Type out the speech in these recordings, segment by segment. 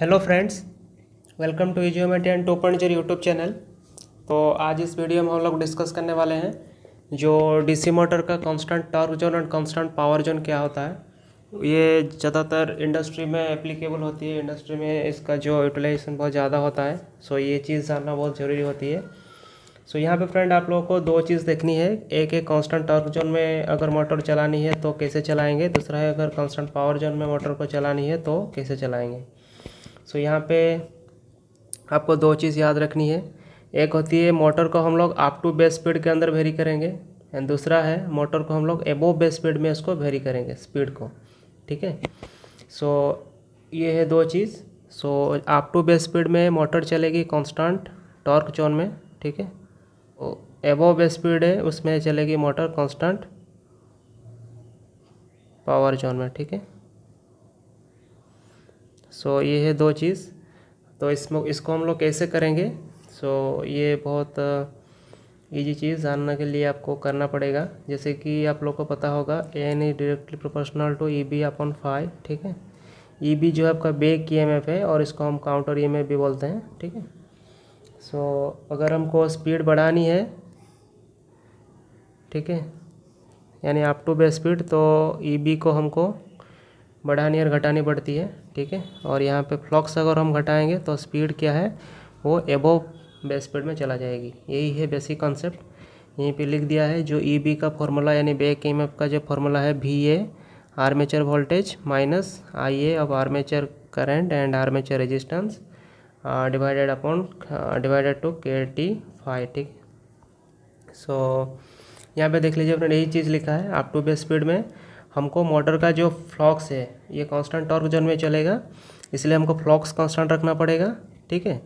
hello friends welcome to geometry and two point YouTube channel तो आज इस video में हम लोग डिस्कस करने वाले हैं जो डीसी मोटर का constant torque zone and constant power zone क्या होता है ये ज़्यादातर इंडस्ट्री में एप्लीकेबल होती है इंडस्ट्री में इसका जो यूटिलाइजेशन बहुत ज़्यादा होता है सो ये चीज़ जानना बहुत ज़रूरी होती है सो यहाँ पर फ्रेंड आप लोगों को दो चीज़ देखनी है एक है कॉन्स्टेंट टॉर्क जोन में अगर मोटर चलानी है तो कैसे चलाएँगे दूसरा है अगर कॉन्स्टेंट पावर जोन में मोटर को चलानी है तो कैसे चलाएँगे सो यहाँ पे आपको दो चीज़ याद रखनी है एक होती है मोटर को हम लोग अप टू बेस स्पीड के अंदर वेरी करेंगे एंड दूसरा है मोटर को हम लोग एबो बेस स्पीड में उसको वेरी करेंगे स्पीड को ठीक है सो ये है दो चीज़ so up to base speed में मोटर चलेगी कॉन्स्टांट टॉर्क जोन में ठीक है एबो बेस स्पीड है उसमें चलेगी मोटर कॉन्स्टांट पावर जोन में ठीक है सो ये है दो चीज़ तो इसमें इसको हम लोग कैसे करेंगे सो ये बहुत ईजी चीज़ जानने के लिए आपको करना पड़ेगा जैसे कि आप लोग को पता होगा N E directly proportional to E B upon five ठीक है ई e बी जो है आपका बेक ई एम एफ है और इसको हम काउंटर ई एम एफ भी बोलते हैं ठीक है सो so, अगर हमको स्पीड बढ़ानी है ठीक है यानी अप टू बे स्पीड तो ई e बी को हमको बढ़ानी और घटानी पड़ती है ठीक है और यहाँ पे फ्लॉक्स अगर हम घटाएंगे तो स्पीड क्या है वो एबोव बेस स्पीड में चला जाएगी यही है बेसिक कॉन्सेप्ट यहीं पे लिख दिया है जो ई e बी का फॉर्मूला यानी बैक एम का जो फॉर्मूला है V A armature voltage minus I A of armature current and armature resistance divided upon divided to K T five ठीक सो यहाँ पे देख लीजिए अपने यही चीज़ लिखा है आप टू बेस स्पीड में हमको मोटर का जो फ्लॉक्स है ये कांस्टेंट टॉर्क जोन में चलेगा इसलिए हमको फ्लॉक्स कांस्टेंट रखना पड़ेगा ठीक है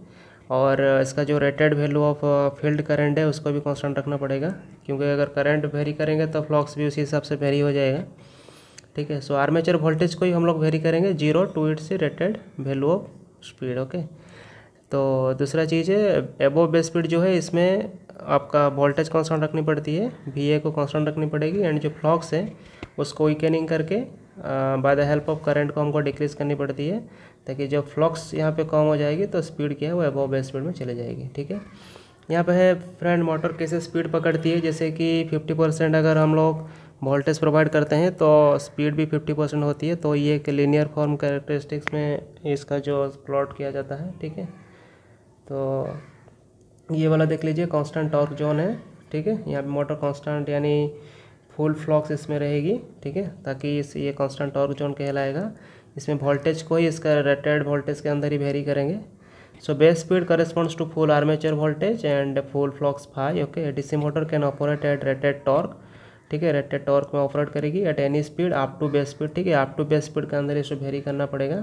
और इसका जो rated value of field current है उसको भी कांस्टेंट रखना पड़ेगा क्योंकि अगर करंट वेरी करेंगे तो फ्लॉक्स भी उसी हिसाब से वेरी हो जाएगा ठीक है सो आर्मेचर वोल्टेज को ही हम लोग वेरी करेंगे जीरो टू इट से rated value of speed okay तो दूसरा चीज़ है एबो बेस स्पीड जो है इसमें आपका वोल्टेज कॉन्स्टेंट रखनी पड़ती है वी को कांस्टेंट रखनी पड़ेगी एंड जो फ्लॉक्स है उसको वीकेनिंग करके by the help of current को हमको डिक्रीज करनी पड़ती है ताकि जब फ्लक्स यहाँ पे कम हो जाएगी तो स्पीड क्या है वो अबोव बेस स्पीड में चले जाएगी ठीक है यहाँ पे है फ्रेंड मोटर कैसे स्पीड पकड़ती है जैसे कि फिफ्टी परसेंट अगर हम लोग वोल्टेज प्रोवाइड करते हैं तो स्पीड भी फिफ्टी परसेंट होती है तो ये एक लीनियर फॉर्म कैरेक्टरिस्टिक्स में इसका जो प्लॉट किया जाता है ठीक है तो ये वाला देख लीजिए कॉन्स्टेंट टॉर्क जोन है ठीक है यहाँ पर मोटर कॉन्स्टेंट यानी फुल फ्लॉक्स इसमें रहेगी ठीक है ताकि इस ये कांस्टेंट टॉर्क जोन कहलाएगा इसमें वोल्टेज को ही इसका रेटेड वोल्टेज के अंदर ही वेरी करेंगे So speed corresponds to full armature voltage and full flux flux okay D C motor can operate at rated torque ठीक है रेटेड टॉर्क में ऑपरेट करेगी at any speed up to base speed ठीक है up to base speed के अंदर इसको vary करना पड़ेगा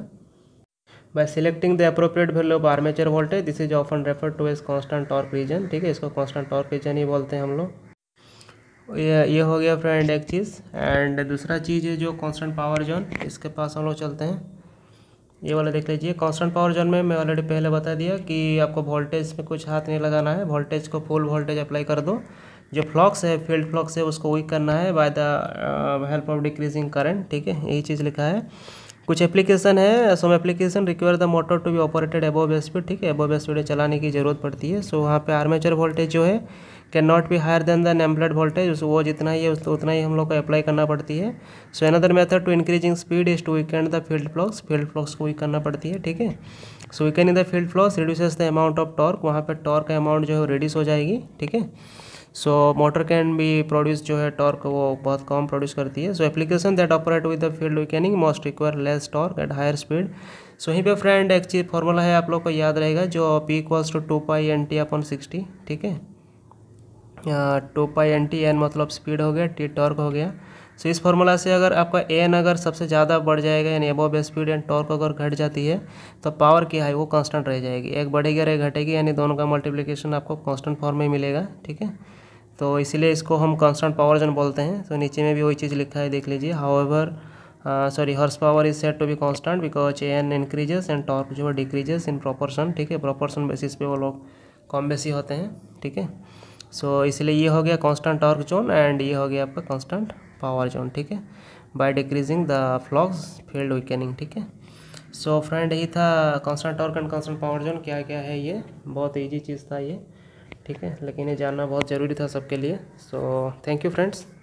by selecting the appropriate value of armature voltage this is often refer to as constant torque region ठीक है इसको कॉन्स्टेंट टॉर्क रीजन ही बोलते हैं हम लोग ये ये हो गया फ्रेंड एक चीज़ एंड दूसरा चीज़ है जो कांस्टेंट पावर जोन इसके पास हम लोग चलते हैं ये वाला देख लीजिए कांस्टेंट पावर जोन में मैं ऑलरेडी पहले बता दिया कि आपको वोल्टेज में कुछ हाथ नहीं लगाना है वोल्टेज को फुल वोल्टेज अप्लाई कर दो जो फ्लॉक्स है फील्ड फ्लॉक्स है उसको वीक करना है by the help of decreasing current ठीक है यही चीज़ लिखा है कुछ एप्लीकेशन है some application require the motor to be operated above speed ठीक है एबोव स्पीड चलाने की ज़रूरत पड़ती है सो वहाँ पर आर्मेचर वोल्टेज जो है can not be higher than the nameplate voltage वो जितना ही है उतना ही हम लोग को अप्लाई करना पड़ती है so another method to increasing speed is to weakened the field flux field flux को वीक करना पड़ती है ठीक है so weakened in the field flux reduces the amount of torque वहाँ पर टॉर्क का अमाउंट जो है रिड्यूस हो जाएगी ठीक है सो मोटर कैन भी प्रोड्यूस जो है टॉर्क वो बहुत कम प्रोड्यूस करती है so application that operate with the field weakening most require less torque at higher speed so यहीं पे फ्रेंड एक चीज़ फॉर्मूला है आप लोग को याद रहेगा जो P equals to two pi N T upon sixty ठीक है two pi N T N मतलब स्पीड हो गया टी टॉर्क हो गया सो इस फॉर्मूला से अगर आपका एन अगर सबसे ज़्यादा बढ़ जाएगा यानी एबोव स्पीड एंड टॉर्क अगर घट जाती है तो पावर की हाई वो कांस्टेंट रह जाएगी एक बढ़ेगी और एक घटेगी यानी दोनों का मल्टीप्लिकेशन आपको कांस्टेंट फॉर्म में मिलेगा ठीक है तो इसीलिए इसको हम कांस्टेंट पावर जन बोलते हैं तो नीचे में भी वही चीज़ लिखा है देख लीजिए however sorry horsepower is set to be constant because N increases and torque जो है डिक्रीजेस इन प्रोपोर्शन ठीक है प्रोपोर्शन बेसिस पे वो लोग कम बेसी होते हैं ठीक है सो so, इसलिए ये हो गया कांस्टेंट टॉर्क जोन एंड ये हो गया आपका कांस्टेंट पावर जोन ठीक है by decreasing the flux field weakening ठीक है सो फ्रेंड यही था constant torque and constant power zone क्या क्या है ये बहुत ईजी चीज़ था ये ठीक है लेकिन ये जानना बहुत ज़रूरी था सबके लिए सो थैंक यू फ्रेंड्स